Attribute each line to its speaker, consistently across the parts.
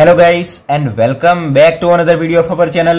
Speaker 1: hello guys and welcome back to another video of our channel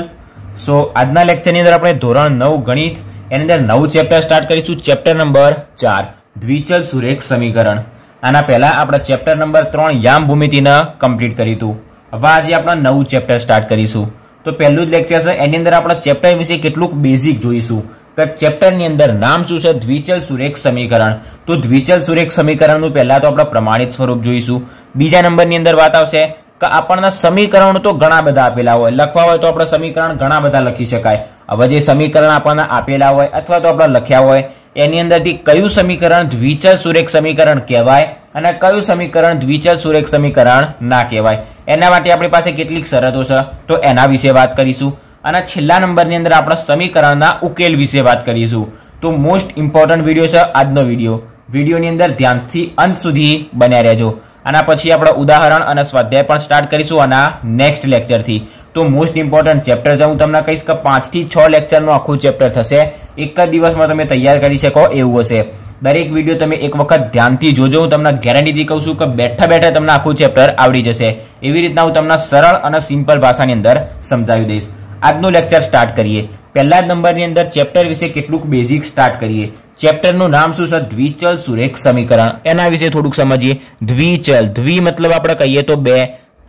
Speaker 1: so આજના લેક્ચરની અંદર આપણે ધોરણ નવ ગણિત એની અંદર નવું ચેપ્ટર સ્ટાર્ટ કરીશું ચેપ્ટર નંબર ચાર દ્વિચલ સુરેખ સમીકરણ આના પહેલાં આપણે ચેપ્ટર નંબર ત્રણ યામ ભૂમિતિને કમ્પ્લીટ કરી હતું હવે આજે આપણે નવું ચેપ્ટર સ્ટાર્ટ કરીશું તો પહેલું જ લેક્ચર છે એની અંદર આપણે ચેપ્ટર વિશે કેટલુંક બેઝિક જોઈશું તો ચેપ્ટરની અંદર નામ શું છે દ્વિચલ સુરેખ સમીકરણ તો દ્વિચલ સુરેખ સમીકરણનું પહેલાં તો આપણે પ્રમાણિત સ્વરૂપ જોઈશું બીજા નંબરની અંદર વાત આવશે કે આપણને સમીકરણ તો ઘણા બધા આપેલા હોય લખવા હોય તો આપણે સમીકરણ ઘણા બધા લખી શકાય હવે જે સમીકરણ આપણને આપેલા હોય અથવા તો આપણે લખ્યા હોય એની અંદરથી કયું સમીકરણ દ્વિચર સુરેખ સમીકરણ કહેવાય અને કયું સમીકરણ દ્વિચર સુરેખ સમીકરણ ના કહેવાય એના માટે આપણી પાસે કેટલીક શરતો છે તો એના વિશે વાત કરીશું અને છેલ્લા નંબરની અંદર આપણે સમીકરણના ઉકેલ વિશે વાત કરીશું તો મોસ્ટ ઇમ્પોર્ટન્ટ વિડીયો છે આજનો વિડીયો વિડીયોની અંદર ધ્યાનથી અંત સુધી બન્યા રહેજો આના પછી આપણે ઉદાહરણ અને સ્વાધ્યાય પણ સ્ટાર્ટ કરીશું આના નેક્સ્ટ લેક્ચરથી તો મોસ્ટ ઇમ્પોર્ટન્ટ ચેપ્ટર જે હું તમને કહીશ કે પાંચથી છ લેક્ચરનું આખું ચેપ્ટર થશે એક જ દિવસમાં તમે તૈયાર કરી શકો એવું હશે દરેક વિડીયો તમે એક વખત ધ્યાનથી જોજો હું તમને ગેરંટીથી કહું છું કે બેઠા બેઠા તમને આખું ચેપ્ટર આવડી જશે એવી રીતના હું તમને સરળ અને સિમ્પલ ભાષાની અંદર સમજાવી દઈશ આજનું લેક્ચર સ્ટાર્ટ કરીએ પહેલા નંબરની અંદર ચેપ્ટર વિશે કેટલુંક બેઝિક સ્ટાર્ટ કરીએ ચેપ્ટરનું નામ શું છે દ્વિચલ સુરેખ સમીકરણ એના વિશે થોડુંક સમજીએ દ્વિચલ દ્વિ મતલબ આપણે કહીએ તો બે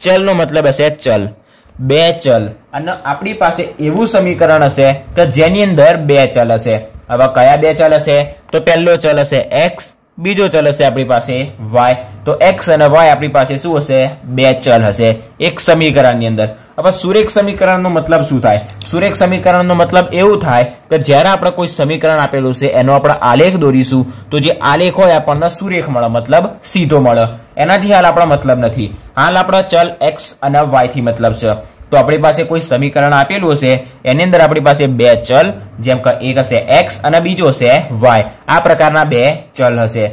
Speaker 1: ચલનો મતલબ હશે ચલ બે ચલ અને આપણી પાસે એવું સમીકરણ હશે કે જેની અંદર બે ચલ હશે હવે કયા બે ચલ હશે તો પહેલો ચલ હશે એક્સ બીજો ચલ હશે આપણી પાસે વાય તો એક્સ અને વાય આપણી પાસે શું હશે બે ચલ હશે એક સમીકરણની અંદર હવે સુરેખ સમીકરણનો મતલબ શું થાય સુરેખ સમીકરણનો મતલબ એવું થાય કે જ્યારે આપણે કોઈ સમીકરણ આપેલું છે એનો આપણે આલેખ દોરીશું તો જે આલેખ હોય આપણને સુરેખ મળે મતલબ સીધો મળે એનાથી હાલ આપણા મતલબ નથી હાલ આપણો ચલ એક્સ અને વાયથી મતલબ છે તો આપણી પાસે કોઈ સમીકરણ આપેલું હશે એની અંદર આપણી પાસે બે ચલ જેમ કે એક હશે એક્સ અને બીજો હશે વાય આ પ્રકારના બે ચલ હશે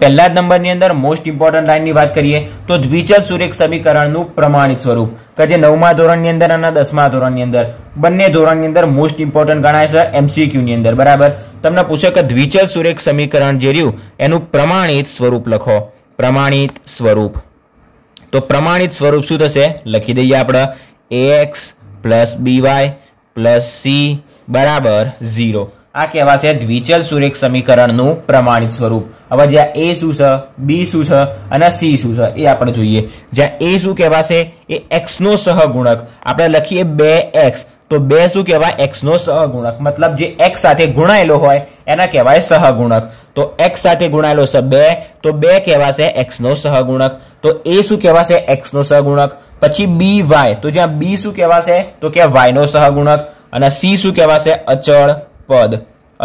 Speaker 1: પહેલા જ નંબરની અંદર મોસ્ટ ઇમ્પોર્ટન્ટ લાઇનની વાત કરીએ તો દ્વિચલ સુરેખ સમીકરણનું પ્રમાણિત સ્વરૂપ કે જે નવમા ધોરણની અંદર અને દસમા ધોરણની અંદર બંને ધોરણની અંદર મોસ્ટ ઇમ્પોર્ટન્ટ ગણાય છે એમસીક્યુની અંદર બરાબર તમને પૂછે કે દ્વિચલ સુરેખ સમીકરણ જે રહ્યું એનું પ્રમાણિત સ્વરૂપ લખો પ્રમાણિત સ્વરૂપ તો પ્રમાણિત સ્વરૂપ શું થશે લખી દઈએ આપણે x plus b y plus c બરાબર ઝીરો આ કહેવાશે દ્વિચલ સુરેખ સમીકરણનું પ્રમાણિત સ્વરૂપ હવે જ્યાં એ શું છે બી શું છે અને સી શું છે એ આપણે જોઈએ જ્યાં એ શું કહેવાશે એ એક્સનો સહગુણક આપણે લખીએ બે એક્સ તો બે શું કહેવાય એક્સનો સહગુણક મતલબ જે એક્સ સાથે ગુણાયેલો હોય એના કહેવાય સહગુણક તો એક્સ સાથે ગુણાયેલો છે બે તો બે કહેવાશે એક્સનો સહગુણક તો એ શું કહેવાશે એક્સનો સહગુણક પછી બી વાય તો જ્યાં બી શું કહેવાશે તો કે વાયનો સહગુણક અને સી શું કહેવાશે અચળ પદ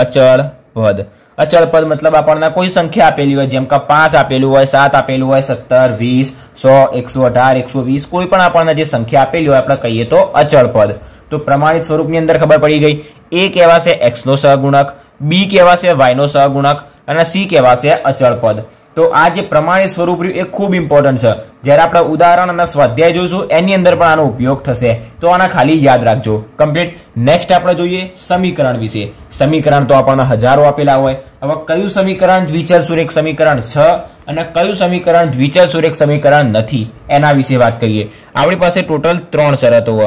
Speaker 1: અચળ પદ અચળ પદ મતલબ આપણને કોઈ સંખ્યા આપેલી હોય જેમ કે પાંચ આપેલું હોય સાત આપેલું હોય સત્તર વીસ સો એકસો અઢાર એકસો વીસ કોઈ પણ આપણને જે સંખ્યા આપેલી હોય આપણે કહીએ તો અચળ પદ તો પ્રમાણિત સ્વરૂપની અંદર ખબર પડી ગઈ એ કહેવાશે એક્સનો સહગુણક બી કહેવાશે વાયનો સહગુણક અને સી કહેવાશે અચળ પદ તો આ જે પ્રમાણિત સ્વરૂપ રહ્યું એ ખૂબ ઇમ્પોર્ટન્ટ છે જ્યારે આપણે ઉદાહરણ અને સ્વાધ્યાય જોઈશું એની અંદર પણ આનો ઉપયોગ થશે તો આના ખાલી યાદ રાખજો કમ્પ્લીટ નેક્સ્ટ આપણે જોઈએ સમીકરણ વિશે સમીકરણ તો આપણને હજારો આપેલા હોય હવે કયું સમીકરણ દ્વિચર સુરેખ સમીકરણ છ અને કયું સમીકરણ દ્વિચર સુરેખ સમીકરણ નથી એના વિશે વાત કરીએ આપણી પાસે ટોટલ ત્રણ શરતો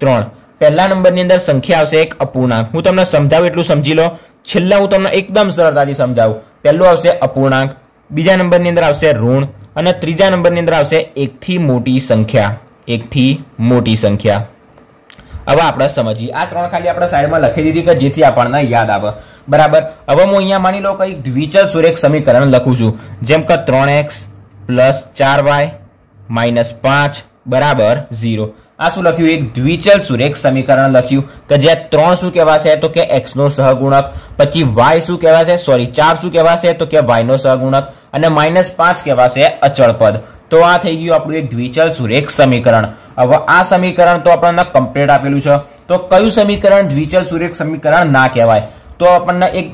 Speaker 1: ત્રણ પહેલા નંબરની અંદર સંખ્યા આવશે એક અપૂર્ણાંક હું તમને સમજાવું એટલું સમજી લો છેલ્લા હું તમને એકદમ સરળતાથી સમજાવું પહેલું આવશે અપૂર્ણાંક બીજા નંબરની અંદર આવશે ઋણ અને ત્રીજા નંબરની અંદર આવશે એકથી મોટી સંખ્યા એકથી મોટી સંખ્યા હવે આપણે સમજીએ આ ત્રણ ખાલી આપણે સાઈડમાં લખી દીધી કે જેથી આપણને યાદ આવે બરાબર હવે હું અહીંયા માની લો કંઈક દ્વિચલ સુરેખ સમીકરણ લખું છું જેમ કે ત્રણ એક્સ પ્લસ ચાર વાય માઇનસ પાંચ બરાબર ઝીરો આ શું લખ્યું એક દ્વિચલ સુરેખ સમીકરણ લખ્યું કે જે ત્રણ શું કહેવાશે તો કે એક્સનો સહગુણક પછી વાય શું કહેવાશે સોરી ચાર શું કહેવાશે તો કે વાયનો સહગુણક અને માઇનસ પાંચ કહેવાશે અચળ પદ તો આ થઈ ગયું આપણું એક દ્વિચલ સુરેખ સમીકરણ હવે આ સમીકરણ તો આપણને કમ્પ્લીટ આપેલું છે તો કયું સમીકરણ દ્વિચલ સુરેખ સમીકરણ ના કહેવાય તો આપણને એક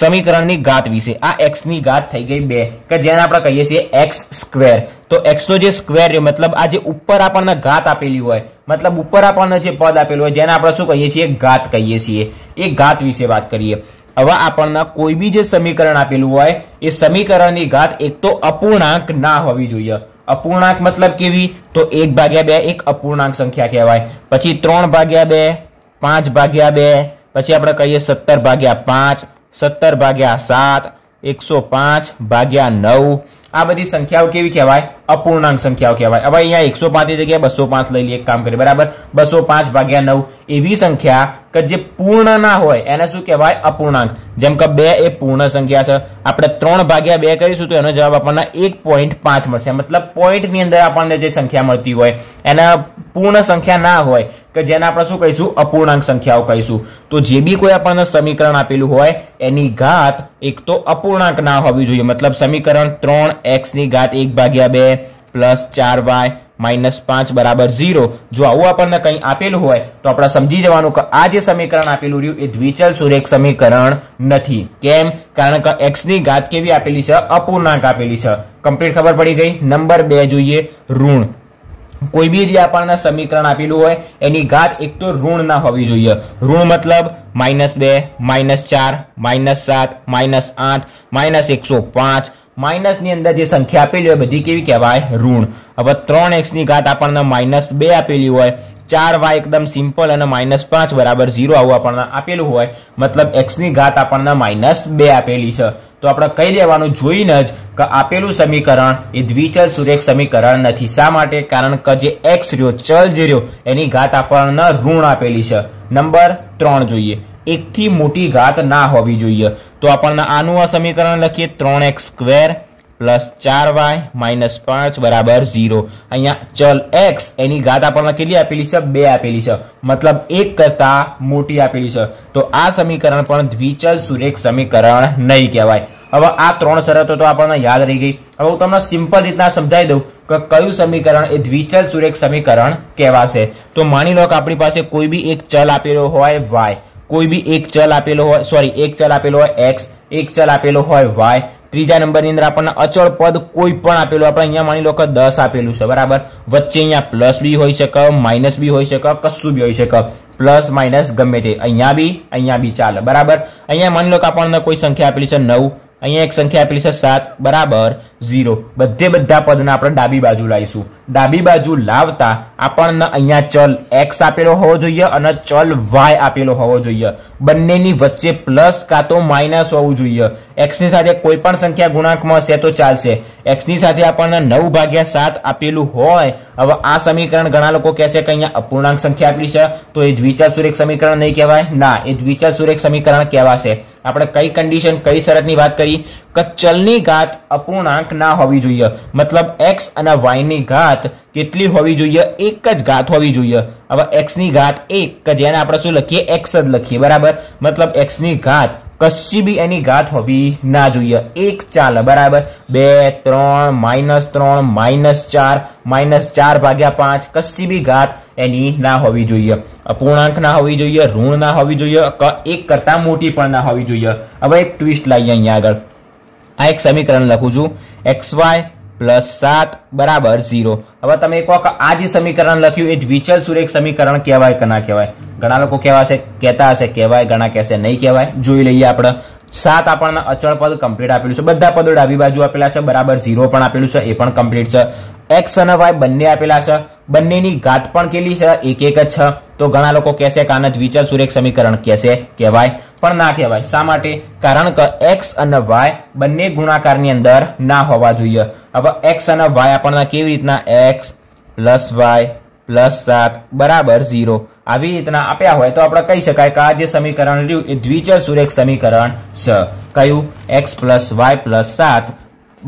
Speaker 1: સમીકરણની ઘાત વિશે આ એક્સની ઘાત થઈ ગઈ બે કે જેને આપણે કહીએ છીએ એક્સ સ્ક્વેર તો એક્સનો જે સ્ક્વેર રહ્યો મતલબ આ જે ઉપર આપણને ઘાત આપેલી હોય મતલબ ઉપર આપણને જે પદ આપેલું હોય જેને આપણે શું કહીએ છીએ ઘાત કહીએ છીએ એ ઘાત વિશે વાત કરીએ હવે આપણને કોઈ બી જે સમીકરણ આપેલું હોય એ સમીકરણની ઘાત એક તો અપૂર્ણાંક ના હોવી જોઈએ અપૂર્ણાંક મતલબ કેવી તો એક ભાગ્યા બે એક અપૂર્ણાંક સંખ્યા કહેવાય પછી ત્રણ ભાગ્યા બે પાંચ ભાગ્યા બે પછી આપણે કહીએ સત્તર ભાગ્યા પાંચ સત્તર ભાગ્યા સાત એકસો પાંચ ભાગ્યા નવ આ બધી સંખ્યાઓ કેવી કહેવાય અપૂર્ણાંક સંખ્યાઓ કહેવાય હવે અહીંયા એકસો પાંચની જગ્યાએ બસો પાંચ લઈ લઈએ એક કામ કરીએ બરાબર બસો પાંચ ભાગ્યા નવ એવી સંખ્યા કે જે પૂર્ણ ના હોય એને શું કહેવાય અપૂર્ણાંક જેમ કે બે એ પૂર્ણ સંખ્યા છે આપણે ત્રણ ભાગ્યા બે કરીશું તો એનો જવાબ આપણને એક પોઈન્ટ પાંચ મળશે મતલબ પોઈન્ટની અંદર આપણને જે સંખ્યા મળતી હોય એના પૂર્ણ સંખ્યા ના હોય કે જેને આપણે શું કહીશું અપૂર્ણાંક સંખ્યાઓ કહીશું તો જે બી કોઈ આપણને સમીકરણ આપેલું હોય એની ઘાત એક તો અપૂર્ણાંક ના હોવી જોઈએ મતલબ સમીકરણ ત્રણ એક્સની ઘાત એક ભાગ્યા બે પ્લસ ચાર વાય માઇનસ પાંચ બરાબર ઝીરો જો આવું આપણને કંઈ આપેલું હોય તો આપણે સમજી જવાનું કે આ જે સમીકરણ આપેલું રહ્યું એ દ્વિચલ સુરેખ સમીકરણ નથી કેમ કારણ કે એક્સની ઘાત કેવી આપેલી છે અપૂર્ણાંક આપેલી છે કમ્પ્લીટ ખબર પડી ગઈ નંબર બે જોઈએ ઋણ કોઈ બી જે આપણને સમીકરણ આપેલું હોય એની ઘાત એક તો ઋણ ના હોવી જોઈએ ઋણ મતલબ માઇનસ બે માઇનસ ચાર માઇનસ સાત માઇનસ આઠ માઇનસ એકસો પાંચ માઇનસની અંદર જે સંખ્યા આપેલી હોય બધી કેવી કહેવાય ઋણ હવે ત્રણ એક્સની ઘાત આપણને માઇનસ બે આપેલી હોય ચાર વાય એકદમ સિમ્પલ અને માઇનસ પાંચ બરાબર ઝીરો આવું આપણને આપેલું હોય મતલબ એક્સની ઘાત આપણને માઇનસ બે આપેલી છે તો આપણે કહી દેવાનું જોઈને જ કે આપેલું સમીકરણ એ દ્વિચલ સુરેખ સમીકરણ નથી શા માટે કારણ કે જે એક્સ રહ્યો ચલ જે રહ્યો એની ઘાત આપણને ઋણ આપેલી છે નંબર ત્રણ જોઈએ એકથી મોટી ઘાત ના હોવી જોઈએ તો આપણને આનું આ સમીકરણ લખીએ ત્રણ એક્સ સ્ક્વેર પ્લસ ચાર વાય માઇનસ પાંચ બરાબર ઝીરો અહીંયા ચલ એક્સ એની ઘાત આપણને કેટલી આપેલી છે બે આપેલી છે મતલબ એક કરતાં મોટી આપેલી છે તો આ સમીકરણ પણ દ્વિચલ સુરેખ સમીકરણ નહીં કહેવાય હવે આ ત્રણ શરતો તો આપણને યાદ રહી ગઈ હવે હું તમને સિમ્પલ રીતના સમજાવી દઉં કે કયું સમીકરણ એ દ્વિચલ સુરેખ સમીકરણ કહેવાશે તો માની લો કે આપણી પાસે કોઈ બી એક ચલ આપેલો હોય વાય કોઈ બી એક ચલ આપેલો હોય સોરી એક ચલ આપેલો હોય એક્સ એક ચલ આપેલો હોય વાય ત્રીજા નંબરની અંદર આપણને અચળ પદ કોઈ પણ આપેલું આપણે અહીંયા માની લો કે દસ આપેલું છે બરાબર વચ્ચે અહીંયા પ્લસ બી હોઈ શકે માઇનસ બી હોઈ શકે કશું બી હોઈ શકે પ્લસ માઇનસ ગમે તે અહીંયા બી અહીંયા બી ચાલે બરાબર અહીંયા માની લો કે આપણને કોઈ સંખ્યા આપેલી છે નવ અહીંયા એક સંખ્યા આપેલી છે સાત બરાબર ઝીરો બધે બધા પદને આપણે ડાબી બાજુ લાવીશું ડાબી બાજુ લાવતા આપણને અહીંયા ચલ એક્સ આપેલો હોવો જોઈએ અને ચલ વાય આપેલો હોવો જોઈએ બંનેની વચ્ચે પ્લસ કાં તો માઇનસ હોવું જોઈએ એક્સની સાથે કોઈ પણ સંખ્યા ગુણાંકમાં હશે તો ચાલશે એક્સની સાથે આપણને નવ ભાગ્યા સાત આપેલું હોય હવે આ સમીકરણ ઘણા લોકો કહેશે કે અહીંયા અપૂર્ણાંક સંખ્યા આપેલી છે તો એ દ્વિચાર સુરેખ સમીકરણ નહીં કહેવાય ના એ દ્વિચાર સુરેખ સમીકરણ કહેવાશે આપણે કઈ કન્ડિશન કઈ શરતની વાત કરી કે ચલની ઘાત અપૂર્ણાંક ના હોવી જોઈએ મતલબ એક્સ અને વાયની ઘાત ઘાત કેટલી હોવી જોઈએ એક જ ઘાત હોવી જોઈએ હવે એક્સની ઘાત એક કે જેને આપણે શું લખીએ એક્સ જ લખીએ બરાબર મતલબ એક્સની ઘાત કશી બી એની ઘાત હોવી ના જોઈએ એક ચાલ બરાબર બે ત્રણ માઇનસ ત્રણ માઇનસ ચાર માઇનસ ચાર ભાગ્યા પાંચ કશી બી ઘાત એની ના હોવી જોઈએ અપૂર્ણાંક ના હોવી જોઈએ ઋણ ના હોવી જોઈએ એક કરતાં મોટી પણ ના હોવી જોઈએ હવે એક ટ્વિસ્ટ લાવીએ અહીંયા આગળ આ એક સમીકરણ લખું છું એક્સ વાય પ્લસ સાત બરાબર ઝીરો હવે તમે કહો કે આ જે સમીકરણ લખ્યું એ દ્વિચલ વિચલ સુરેખ સમીકરણ કહેવાય કે ના કહેવાય ઘણા લોકો કહેવાશે કહેતા હશે કહેવાય ઘણા કહેશે નહીં કહેવાય જોઈ લઈએ આપણે સાત આપણને અચળ પદ કમ્પ્લીટ આપેલું છે બધા પદો ડાબી બાજુ આપેલા છે બરાબર ઝીરો પણ આપેલું છે એ પણ કમ્પ્લીટ છે એક્સ અને વાય બંને આપેલા છે બંનેની ઘાટ પણ કેટલી છે એક એક જ છે તો ઘણા લોકો કહેશે કે આનંદ વિચલ સુરેખ સમીકરણ કહેશે કહેવાય પણ ના કહેવાય શા માટે કારણ કે એક્સ અને વાય બંને ગુણાકારની અંદર ના હોવા જોઈએ હવે એક્સ અને વાય આપણને કેવી રીતના એક્સ પ્લસ વાય પ્લસ સાત બરાબર ઝીરો આવી રીતના આપ્યા હોય તો આપણે કહી શકાય કે આ જે સમીકરણ રહ્યું એ દ્વિચલ સુરેખ સમીકરણ છે કયું એક્સ પ્લસ વાય પ્લસ સાત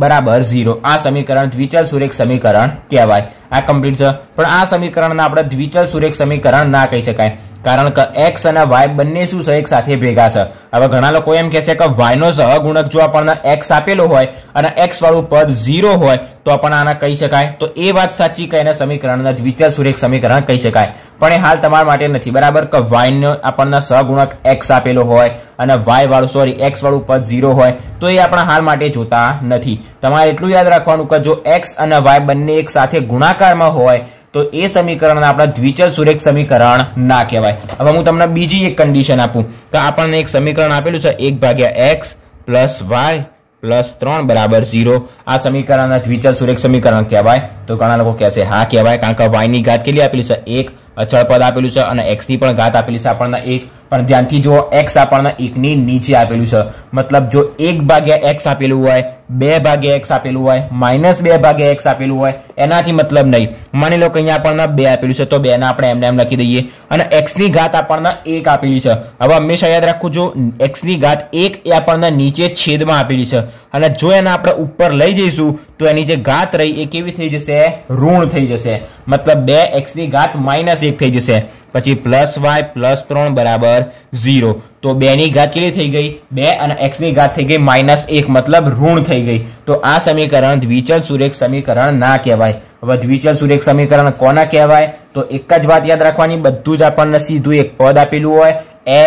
Speaker 1: બરાબર ઝીરો આ સમીકરણ દ્વિચલ સુરેખ સમીકરણ કહેવાય આ કમ્પ્લીટ છે પણ આ સમીકરણને આપણે દ્વિચલ સુરેખ સમીકરણ ના કહી શકાય કારણ કે એક્સ અને વાય બંને શું છે એક સાથે ભેગા છે હવે ઘણા લોકો એમ કહેશે કે વાયનો સહગુણક જો આપણને એક્સ આપેલો હોય અને એક્સ વાળું પદ ઝીરો હોય તો આપણને આના કહી શકાય તો એ વાત સાચી કે એને સમીકરણને દ્વિચલ સુરેખ સમીકરણ કહી શકાય પણ એ હાલ તમારા માટે નથી બરાબર કે વાયનો આપણને સહગુણક એક્સ આપેલો હોય અને વાય વાળું સોરી એક્સ વાળું પદ ઝીરો હોય તો એ આપણા હાલ માટે જોતા નથી તમારે એટલું યાદ રાખવાનું કે જો એક્સ અને વાય બંને એક સાથે ગુણાકાર ગુણાકારમાં હોય તો એ સમીકરણ આપણા દ્વિચલ સુરેખ સમીકરણ ના કહેવાય હવે હું તમને બીજી એક કન્ડિશન આપું કે આપણને એક સમીકરણ આપેલું છે એક ભાગ્યા એક્સ પ્લસ વાય પ્લસ ત્રણ બરાબર ઝીરો આ સમીકરણના દ્વિચલ સુરેખ સમીકરણ કહેવાય તો ઘણા લોકો કહેશે હા કહેવાય કારણ કે વાયની ઘાત કેટલી આપેલી છે એક અચળ પદ આપેલું છે અને એક્સની પણ ઘાત આપેલી છે આપણને એક પણ ધ્યાનથી જો એક્સ આપણને એકની નીચે આપેલું છે મતલબ જો એક ભાગ્યા એક્સ આપેલું હોય બે ભાગે એક્સ આપેલું હોય માઇનસ બે ભાગે એક્સ આપેલું હોય એનાથી મતલબ નહીં માની લો કે અહીંયા આપણને બે આપેલું છે તો બે બેને આપણે એમને એમ લખી દઈએ અને એક્સની ઘાત આપણને એક આપેલી છે હવે હંમેશા યાદ રાખવું જો એક્સની ઘાત એક એ આપણને નીચે છેદમાં આપેલી છે અને જો એને આપણે ઉપર લઈ જઈશું તો એની જે ઘાત રહી એ કેવી થઈ જશે ઋણ થઈ જશે મતલબ બે એક્સની ઘાત માઇનસ એક થઈ જશે પછી પ્લસ વાય પ્લસ ત્રણ બરાબર ઝીરો તો બેની ઘાત કેટલી થઈ ગઈ બે અને એક્સની ઘાત થઈ ગઈ માઇનસ એક મતલબ ઋણ થઈ ગઈ તો આ સમીકરણ દ્વિચલ સુરેખ સમીકરણ ના કહેવાય હવે દ્વિચલ સુરેખ સમીકરણ કોના કહેવાય તો એક જ વાત યાદ રાખવાની બધું જ આપણને સીધું એક પદ આપેલું હોય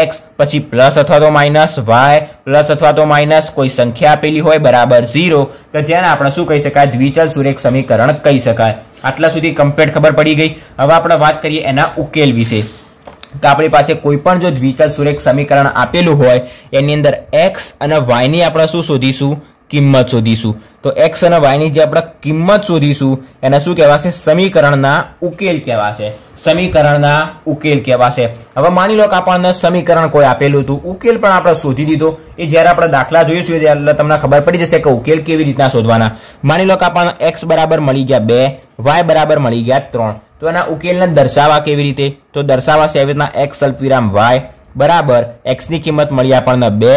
Speaker 1: એક્સ પછી પ્લસ અથવા તો માઇનસ વાય પ્લસ અથવા તો માઇનસ કોઈ સંખ્યા આપેલી હોય બરાબર ઝીરો તો જેને આપણે શું કહી શકાય દ્વિચલ સુરેખ સમીકરણ કહી શકાય આટલા સુધી કમ્પ્લેટ ખબર પડી ગઈ હવે આપણે વાત કરીએ એના ઉકેલ વિશે તો આપણી પાસે કોઈ પણ જો દ્વિચલ સુરેખ સમીકરણ આપેલું હોય એની અંદર એક્સ અને વાયની આપણે શું શોધીશું કિંમત શોધીશું તો એક્સ અને વાયની જે આપણે કિંમત શોધીશું એને શું કહેવાશે સમીકરણના ઉકેલ કહેવાશે સમીકરણના ઉકેલ કહેવાશે હવે માની લો કે આપણને સમીકરણ કોઈ આપેલું હતું ઉકેલ પણ આપણે શોધી દીધો એ જ્યારે આપણે દાખલા જોઈશું ત્યારે તમને ખબર પડી જશે કે ઉકેલ કેવી રીતના શોધવાના માની લો કે આપણને એક્સ બરાબર મળી ગયા બે વાય બરાબર મળી ગયા ત્રણ તો એના ઉકેલને દર્શાવવા કેવી રીતે તો દર્શાવવા છે એવી રીતના એક્સ અલ્પિરામ વાય બરાબર એક્સની કિંમત મળી આપણને બે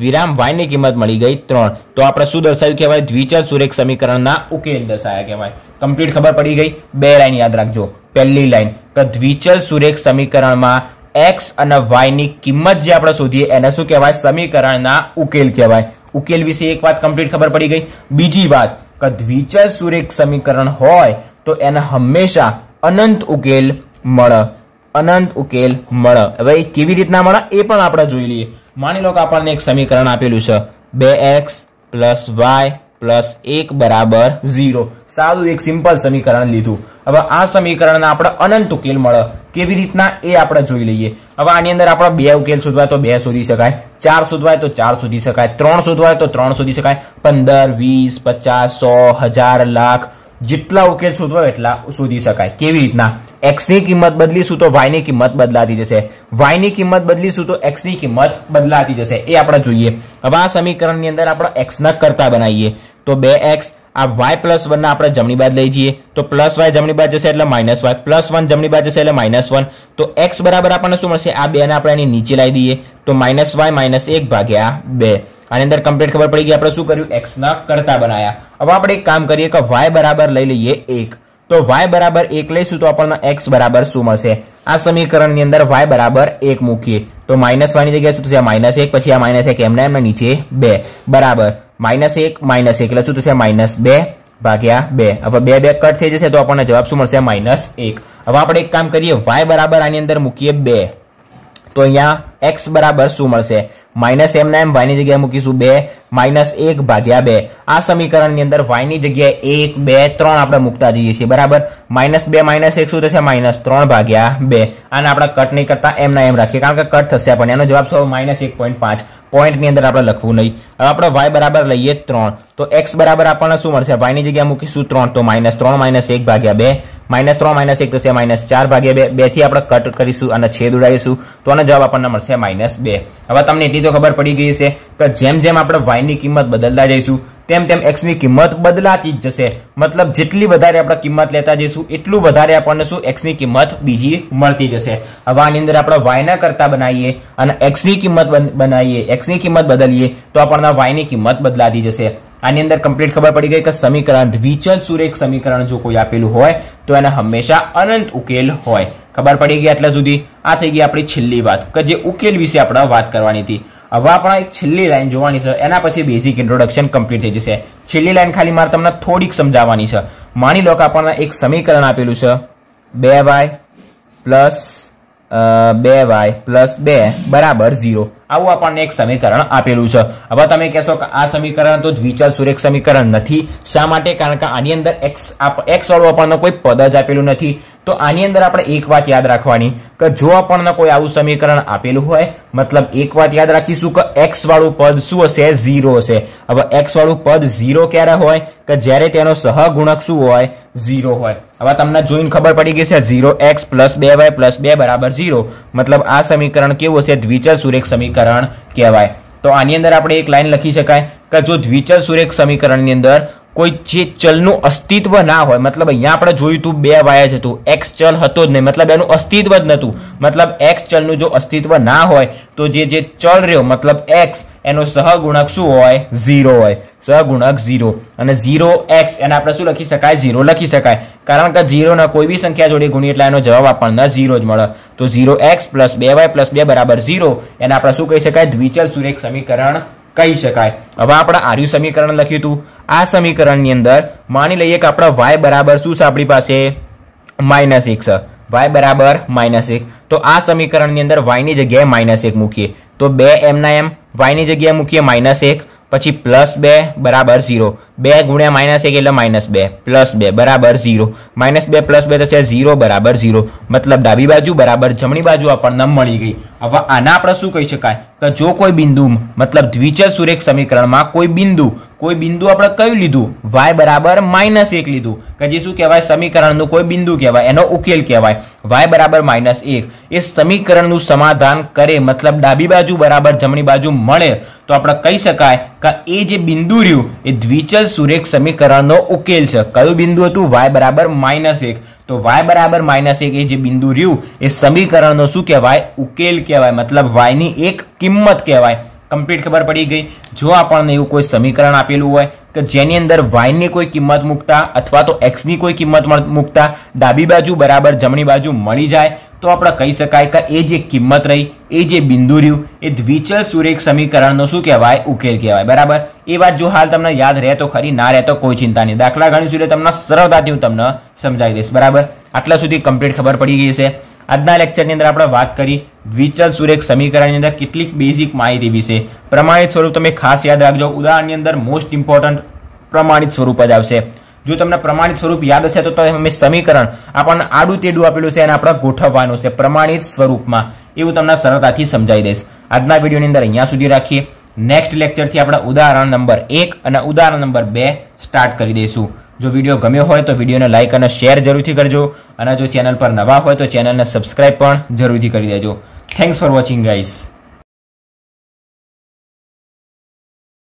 Speaker 1: વિરામ વાયની કિંમત મળી ગઈ ત્રણ તો આપણે શું દર્શાવ્યું કહેવાય દ્વિચલ સુરેખ સમીકરણના ઉકેલ દર્શાયા કહેવાય કમ્પ્લીટ ખબર પડી ગઈ બે લાઈન યાદ રાખજો પહેલી લાઈન તો દ્વિચલ સુરેખ સમીકરણમાં એક્સ અને વાયની કિંમત જે આપણે શોધીએ એને શું કહેવાય સમીકરણના ઉકેલ કહેવાય ઉકેલ વિશે એક વાત કમ્પ્લીટ ખબર પડી ગઈ બીજી વાત કે દ્વિચલ સુરેખ સમીકરણ હોય તો એને હંમેશા અનંત ઉકેલ મળે અનંત ઉકેલ મળે હવે એ કેવી રીતના મળે એ પણ આપણે જોઈ લઈએ માની લો કે આપણને એક સમીકરણ આપેલું છે બે એક્સ પ્લસ વાય પ્લસ એક બરાબર ઝીરો સાદું એક સિમ્પલ સમીકરણ લીધું હવે આ સમીકરણના આપણે અનંત ઉકેલ મળે કેવી રીતના એ આપણે જોઈ લઈએ હવે આની અંદર આપણે બે ઉકેલ શોધવાય તો બે શોધી શકાય ચાર શોધવાય તો ચાર શોધી શકાય ત્રણ શોધવાય તો ત્રણ શોધી શકાય પંદર વીસ પચાસ સો હજાર લાખ જેટલા ઉકેલ શોધવા એટલા શોધી શકાય કેવી રીતના એક્સની કિંમત બદલીશું તો વાયની કિંમત બદલાતી જશે વાયની કિંમત બદલીશું તો એક્સની કિંમત બદલાતી જશે એ આપણે જોઈએ હવે આ સમીકરણની અંદર આપણે એક્સના કરતા બનાવીએ તો બે એક્સ આ વાય પ્લસ વનના આપણે જમણી બાદ લઈ જઈએ તો પ્લસ વાય જમણી બાદ જશે એટલે માઇનસ વાય પ્લસ વન જમણી બાદ જશે એટલે માઇનસ વન તો એક્સ બરાબર આપણને શું મળશે આ બેને આપણે એની નીચે લાવી દઈએ તો માઇનસ વાય માઇનસ એક ભાગ્યા બે આની અંદર કમ્પ્લીટ ખબર પડી ગઈ આપણે શું કર્યું એક્સ ના કરતા બનાયા હવે આપણે એક કામ કરીએ કે વાય બરાબર લઈ લઈએ એક તો વાય બરાબર એક લઈશું તો આપણને એક્સ બરાબર શું મળશે આ સમીકરણની અંદર વાય બરાબર એક મૂકીએ તો માઇનસ વાયની જગ્યાએ શું થશે માઇનસ એક પછી આ માઇનસ એક એમને એમને નીચે બે બરાબર માઇનસ એક માઇનસ એક એટલે શું થશે માઇનસ બે ભાગ્યા બે હવે બે બે કટ થઈ જશે તો આપણને જવાબ શું મળશે માઇનસ એક હવે આપણે એક કામ કરીએ વાય બરાબર આની અંદર મૂકીએ બે તો અહીંયા એક્સ બરાબર શું મળશે માઇનસ એમના એમ વાયની જગ્યાએ મૂકીશું બે માઇનસ એક ભાગ્યા બે આ સમીકરણની અંદર વાયની જગ્યાએ એક બે ત્રણ આપણે મૂકતા જઈએ છીએ બરાબર માઇનસ બે માઇનસ એક શું થશે માઇનસ ત્રણ ભાગ્યા બે આને આપણે કટ નહીં કરતા એમના એમ રાખીએ કારણ કે કટ થશે પણ એનો જવાબ શું માઇનસ એક પોઈન્ટ પાંચ પોઈન્ટની અંદર આપણે લખવું નહીં હવે આપણે વાય બરાબર લઈએ ત્રણ તો એક્સ બરાબર આપણને શું મળશે વાયની જગ્યાએ મૂકીશું ત્રણ તો માઇનસ ત્રણ માઇનસ એક ભાગ્યા બે માઇનસ ત્રણ માઇનસ એક થશે માઇનસ ચાર ભાગ્યા બે બેથી આપણે કટ કરીશું અને છેદ ઉડાવીશું તો આનો જવાબ આપણને મળશે માઇનસ બે હવે તમને એટલી તો ખબર પડી ગઈ છે કે જેમ જેમ આપણે વાયની કિંમત બદલતા જઈશું તેમ તેમ એક્સની કિંમત બદલાતી જ જશે મતલબ જેટલી વધારે આપણે કિંમત લેતા જઈશું એટલું વધારે આપણને શું એક્સની કિંમત બીજી મળતી જશે હવે આની અંદર આપણે વાયના કરતા બનાવીએ અને એક્સની કિંમત બનાવીએ એક્સની કિંમત બદલીએ તો આપણને વાયની કિંમત બદલાતી જશે આની અંદર કમ્પ્લીટ ખબર પડી ગઈ કે સમીકરણ દ્વિચલ સુરેખ સમીકરણ જો કોઈ આપેલું હોય તો એને હંમેશા અનંત ઉકેલ હોય ખબર પડી ગઈ એટલા સુધી આ થઈ ગઈ આપણી છેલ્લી વાત કે જે ઉકેલ વિશે આપણે વાત કરવાની હતી હવે આપણે એક છેલ્લી લાઈન જોવાની છે એના પછી બેઝિક ઇન્ટ્રોડક્શન કમ્પ્લીટ થઈ જશે છેલ્લી લાઈન ખાલી મારે તમને થોડીક સમજાવવાની છે માની લો કે આપણને એક સમીકરણ આપેલું છે બે વાય પ્લસ બે વાય પ્લસ બે બરાબર ઝીરો આવું આપણને એક સમીકરણ આપેલું છે હવે તમે કહેશો કે આ સમીકરણ તો દ્વિચલ સુરેખ સમીકરણ નથી શા માટે કારણ કે આની અંદર એક્સ એક્સ વાળું આપણને કોઈ પદ જ આપેલું નથી તો આની અંદર આપણે એક વાત યાદ રાખવાની કે જો આપણને કોઈ આવું સમીકરણ આપેલું હોય મતલબ એક વાત યાદ રાખીશું કે એક્સ વાળું પદ શું હશે ઝીરો હશે હવે એક્સ વાળું પદ ઝીરો ક્યારે હોય કે જ્યારે તેનો સહગુણક શું હોય ઝીરો હોય હવે તમને જોઈને ખબર પડી ગઈ છે ઝીરો એક્સ પ્લસ બે વાય પ્લસ બે બરાબર ઝીરો મતલબ આ સમીકરણ કેવું છે દ્વિચલ સુરેખ સમીકરણ કહેવાય તો આની અંદર આપણે એક લાઈન લખી શકાય કે જો દ્વિચલ સુરેખ સમીકરણની અંદર કોઈ જે ચલનું અસ્તિત્વ ના હોય મતલબ અહીંયા આપણે જોયું હતું બે વાય જ હતું એક્સ ચલ હતો જ નહીં મતલબ એનું અસ્તિત્વ જ નહોતું મતલબ એક્સ ચલનું જો અસ્તિત્વ ના હોય તો જે જે ચલ રહ્યો મતલબ એક્સ એનો સહગુણક શું હોય ઝીરો હોય સહગુણક ઝીરો અને ઝીરો એક્સ એને આપણે શું લખી શકાય ઝીરો લખી શકાય કારણ કે ઝીરોના કોઈ બી સંખ્યા જોડે ગુણી એટલે એનો જવાબ આપણને ઝીરો જ મળે તો ઝીરો એક્સ પ્લસ બે વાય પ્લસ બે બરાબર ઝીરો એને આપણે શું કહી શકાય દ્વિચલ સુરેખ સમીકરણ કહી શકાય હવે આપણે આર્યુ સમીકરણ લખ્યું હતું આ સમીકરણની અંદર માની લઈએ કે આપણા વાય બરાબર શું છે આપણી પાસે માઇનસ એક છે વાય બરાબર માઇનસ એક તો આ સમીકરણની અંદર વાયની જગ્યાએ માઇનસ એક મૂકીએ તો બે એમના એમ વાયની જગ્યાએ મૂકીએ માઇનસ એક પછી પ્લસ બે બરાબર ઝીરો બે ગુણ્યા માઇનસ એક એટલે માઇનસ બે પ્લસ બે બરાબર ઝીરો માઇનસ બે પ્લસ બે થશે ઝીરો બરાબર ઝીરો મતલબ ડાબી બાજુ બરાબર જમણી બાજુ આપણને મળી ગઈ હવે આના આપણે શું કહી શકાય કે જો કોઈ બિંદુ મતલબ દ્વિચલ સુરેખ સમીકરણમાં કોઈ બિંદુ કોઈ બિંદુ આપણે કયું લીધું વાય બરાબર માઇનસ એક લીધું કે જે શું કહેવાય સમીકરણનું કોઈ બિંદુ કહેવાય એનો ઉકેલ કહેવાય વાય બરાબર માઇનસ એક એ સમીકરણનું સમાધાન કરે મતલબ ડાબી બાજુ બરાબર જમણી બાજુ મળે તો આપણે કહી શકાય કે એ જે બિંદુ રહ્યું એ દ્વિચલ સુરેખ સમીકરણનો ઉકેલ છે કયું બિંદુ હતું વાય બરાબર માઇનસ એક તો વાય બરાબર માઇનસ એક એ જે બિંદુ રહ્યું એ સમીકરણનો શું કહેવાય ઉકેલ કહેવાય મતલબ વાયની એક કિંમત કહેવાય કમ્પ્લીટ ખબર પડી ગઈ જો આપણને એવું કોઈ સમીકરણ આપેલું હોય કે જેની અંદર વાયની કોઈ કિંમત મૂકતા અથવા તો એક્સની કોઈ કિંમત મૂકતા ડાબી બાજુ બરાબર જમણી બાજુ મળી જાય તો આપણે કહી શકાય કે એ જે કિંમત રહી એ જે બિંદુ રહ્યું એ દ્વિચલ સુરેખ સમીકરણનો શું કહેવાય ઉકેલ કહેવાય બરાબર એ વાત જો હાલ તમને યાદ રહે તો ખરી ના રહે તો કોઈ ચિંતા નહીં દાખલા ગણીશું સુધી તમને સરળતાથી હું તમને સમજાવી દઈશ બરાબર આટલા સુધી કમ્પ્લીટ ખબર પડી ગઈ છે આજના લેક્ચરની અંદર આપણે વાત કરી દ્વિચલ સુરેખ સમીકરણની અંદર કેટલીક બેઝિક માહિતી વિશે પ્રમાણિત સ્વરૂપ તમે ખાસ યાદ રાખજો ઉદાહરણની અંદર મોસ્ટ ઇમ્પોર્ટન્ટ પ્રમાણિત સ્વરૂપ જ આવશે જો તમને પ્રમાણિત સ્વરૂપ યાદ હશે તો તમે સમીકરણ આપણને આડું તેડું આપેલું છે અને આપણે ગોઠવવાનું છે પ્રમાણિત સ્વરૂપમાં એવું તમને સરળતાથી સમજાઈ દઈશ આજના વિડીયોની અંદર અહીંયા સુધી રાખીએ નેક્સ્ટ લેક્ચરથી આપણે ઉદાહરણ નંબર એક અને ઉદાહરણ નંબર બે સ્ટાર્ટ કરી દઈશું જો વિડીયો ગમ્યો હોય તો વિડીયોને લાઇક અને શેર જરૂરથી કરજો અને જો ચેનલ પર નવા હોય તો ચેનલને સબસ્ક્રાઈબ પણ જરૂરથી કરી દેજો થેન્ક્સ ફોર વોચિંગ ગાઈઝ